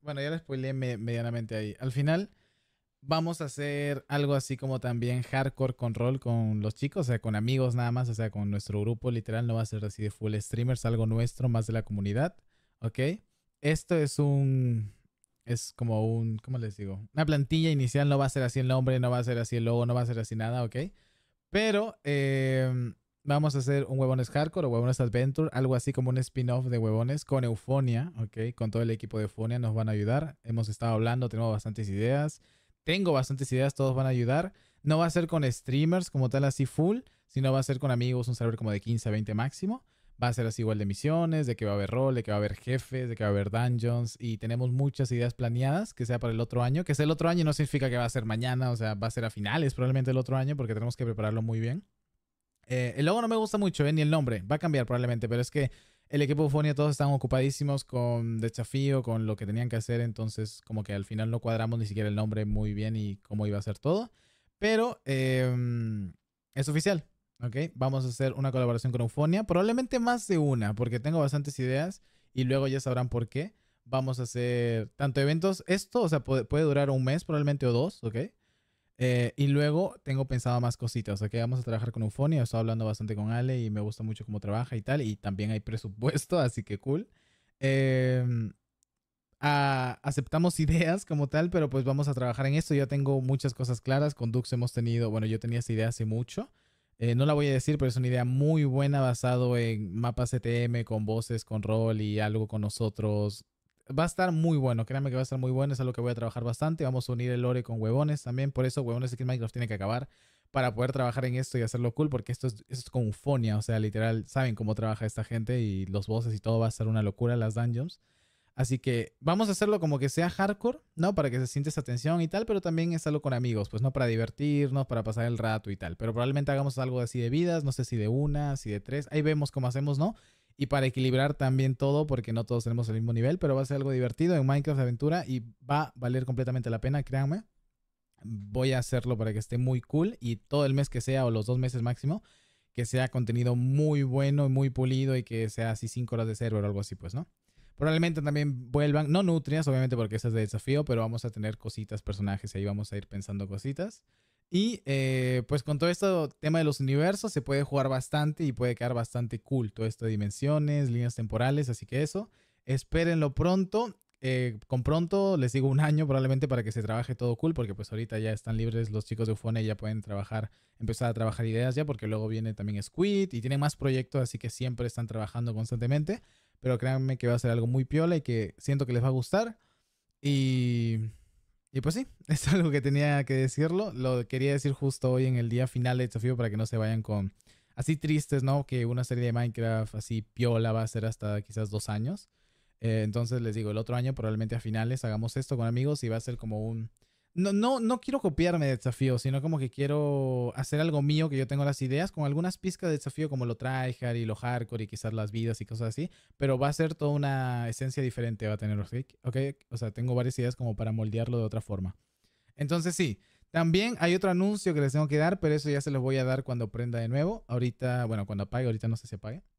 bueno, ya la spoileé medianamente ahí. Al final, vamos a hacer algo así como también hardcore con control con los chicos, o sea, con amigos nada más, o sea, con nuestro grupo literal, no va a ser así de full streamers, algo nuestro, más de la comunidad, ¿ok? Esto es un, es como un, ¿cómo les digo? Una plantilla inicial, no va a ser así el nombre, no va a ser así el logo, no va a ser así nada, ¿ok? Pero eh, Vamos a hacer un Huevones Hardcore o Huevones Adventure, algo así como un spin-off de Huevones con Eufonia, ¿ok? Con todo el equipo de Eufonia nos van a ayudar. Hemos estado hablando, tenemos bastantes ideas. Tengo bastantes ideas, todos van a ayudar. No va a ser con streamers como tal así full, sino va a ser con amigos, un server como de 15 a 20 máximo va a ser así igual de misiones, de que va a haber rol, de que va a haber jefes, de que va a haber dungeons y tenemos muchas ideas planeadas que sea para el otro año, que sea el otro año no significa que va a ser mañana, o sea, va a ser a finales probablemente el otro año porque tenemos que prepararlo muy bien. Eh, el logo no me gusta mucho, eh, ni el nombre. Va a cambiar probablemente, pero es que el equipo de todos están ocupadísimos con desafío, con lo que tenían que hacer. Entonces, como que al final no cuadramos ni siquiera el nombre muy bien y cómo iba a ser todo. Pero em, es oficial. ¿ok? Vamos a hacer una colaboración con Eufonia, probablemente más de una, porque tengo bastantes ideas y luego ya sabrán por qué. Vamos a hacer tanto eventos, esto, o sea, puede durar un mes probablemente o dos, ¿ok? Eh, y luego tengo pensado más cositas, o sea que vamos a trabajar con Eufonia, estoy hablando bastante con Ale y me gusta mucho cómo trabaja y tal, y también hay presupuesto, así que cool. Em, aceptamos ideas como tal, pero pues vamos a trabajar en esto, yo tengo muchas cosas claras, con Dux hemos tenido, bueno, yo tenía esa idea hace mucho, eh, no la voy a decir, pero es una idea muy buena basado en mapas CTM, e con voces, con rol y algo con nosotros, va a estar muy bueno, créanme que va a estar muy bueno, es algo que voy a trabajar bastante. Vamos a unir el lore con huevones también, por eso huevones de en Minecraft tiene que acabar para poder trabajar en esto y hacerlo cool, porque esto es, con o sea, literal, saben cómo trabaja esta gente y los bosses y todo va a ser una locura, las dungeons. Así que vamos a hacerlo como que sea hardcore, ¿no? Para que se siente esa tensión y tal, pero también es algo con amigos, pues no para divertirnos, para pasar el rato y tal. Pero probablemente hagamos algo así de vidas, no sé si de una, si de tres, ahí vemos cómo hacemos, ¿no? y para equilibrar también todo, porque no todos tenemos el mismo nivel, pero va a ser algo divertido en Minecraft Aventura y va a valer completamente la pena, créanme. Voy a hacerlo para que esté muy cool y todo el mes que sea o los dos meses máximo, que sea contenido muy bueno y muy pulido y que sea así 5 horas de server o algo así, pues, ¿no? Probablemente también vuelvan, no nutrias, obviamente porque esas es de desafío, pero vamos a tener cositas, personajes, y ahí vamos a ir pensando cositas. Y eh, pues con todo esto tema de los universos se puede jugar bastante y puede quedar bastante cool todo esto de dimensiones, líneas temporales, así que eso. Espérenlo pronto. Eh, con pronto les digo un año probablemente para que se trabaje todo cool, porque pues ahorita ya están libres los chicos de Ufone, ya pueden trabajar, empezar a trabajar ideas ya, porque luego viene también Squid y tienen más proyectos, así que siempre están trabajando constantemente. Pero créanme que va a ser algo muy piola y que siento que les va a gustar. Y y pues sí, es algo que tenía que decirlo. Lo quería decir justo hoy en el día final de desafío para que no se vayan con así tristes, ¿no? Que una serie de Minecraft así piola va a ser hasta quizás dos años. Eh, entonces les digo, el otro año probablemente a finales hagamos esto con amigos y va a ser como un no, no, no quiero copiarme de desafío, sino como que quiero hacer algo mío, que yo tengo las ideas, con algunas pizcas de desafío como lo tryhard y lo hardcore y quizás las vidas y cosas así, pero va a ser toda una esencia diferente, va a tener, ¿ok? O sea, tengo varias ideas como para moldearlo de otra forma. Entonces sí, también hay otro anuncio que les tengo que dar, pero eso ya se los voy a dar cuando prenda de nuevo. Ahorita, bueno, cuando apague, ahorita no sé si apague.